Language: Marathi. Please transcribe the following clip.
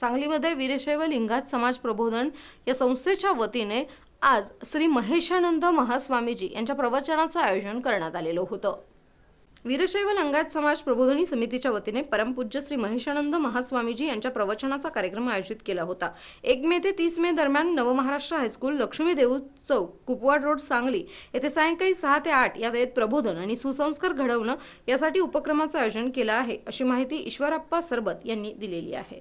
सांगलीमध्ये वीरशैव लिंगात समाज प्रबोधन या संस्थेच्या वतीने आज श्री महेशानंद महास्वामीजी यांच्या प्रवचनाचं आयोजन करण्यात आलेलं होतं वीरशैव लंगात समाज प्रबोधनी समितीच्या वतीने परमपूज्य श्री महेशानंद महास्वामीजी यांच्या प्रवचनाचा कार्यक्रम आयोजित केला होता एक मे ते तीस मे दरम्यान नवमहाराष्ट्र हायस्कूल लक्ष्मी देऊ चौक कुपवाड रोड सांगली येथे सायंकाळी सहा ते आठ या वेळेत प्रबोधन आणि सुसंस्कार घडवणं यासाठी उपक्रमाचं आयोजन केलं आहे अशी माहिती ईश्वरप्पा सरबत यांनी दिलेली आहे